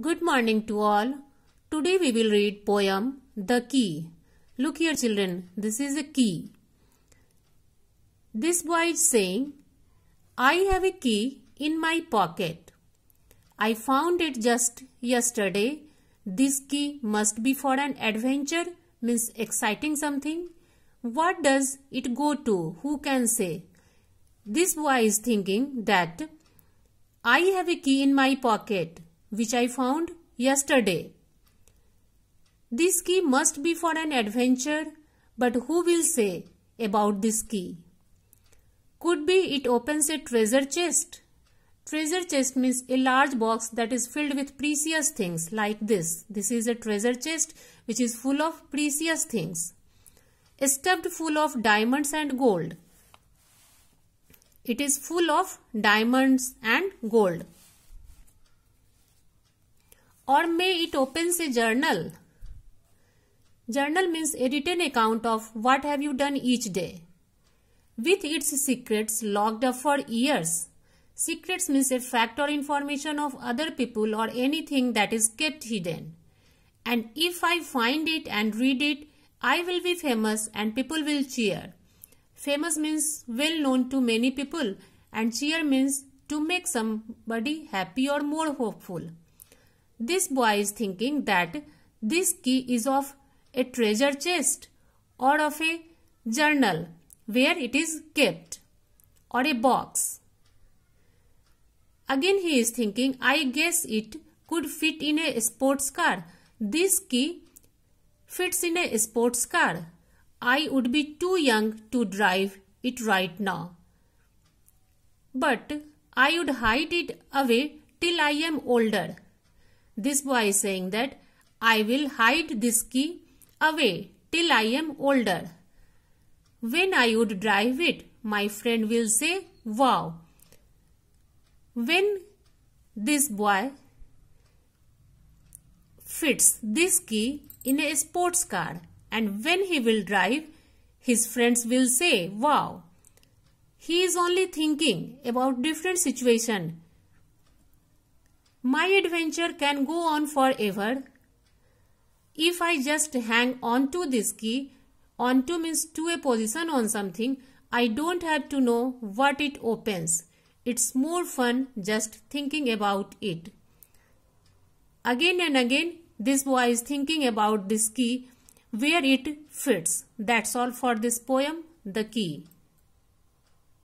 Good morning to all. Today we will read poem The Key. Look here children, this is a key. This boy is saying, I have a key in my pocket. I found it just yesterday. This key must be for an adventure, means exciting something. What does it go to? Who can say? This boy is thinking that I have a key in my pocket which I found yesterday. This key must be for an adventure, but who will say about this key? Could be it opens a treasure chest. Treasure chest means a large box that is filled with precious things like this. This is a treasure chest which is full of precious things. Stuffed full of diamonds and gold. It is full of diamonds and gold or may it opens a journal. Journal means a written account of what have you done each day. With its secrets locked up for years. Secrets means a fact or information of other people or anything that is kept hidden. And if I find it and read it, I will be famous and people will cheer. Famous means well known to many people and cheer means to make somebody happy or more hopeful. This boy is thinking that this key is of a treasure chest or of a journal where it is kept or a box. Again he is thinking, I guess it could fit in a sports car. This key fits in a sports car. I would be too young to drive it right now. But I would hide it away till I am older. This boy is saying that I will hide this key away till I am older. When I would drive it, my friend will say, wow. When this boy fits this key in a sports car and when he will drive, his friends will say, wow. He is only thinking about different situation my adventure can go on forever if I just hang on to this key, on to means to a position on something, I don't have to know what it opens. It's more fun just thinking about it. Again and again, this boy is thinking about this key, where it fits. That's all for this poem, The Key.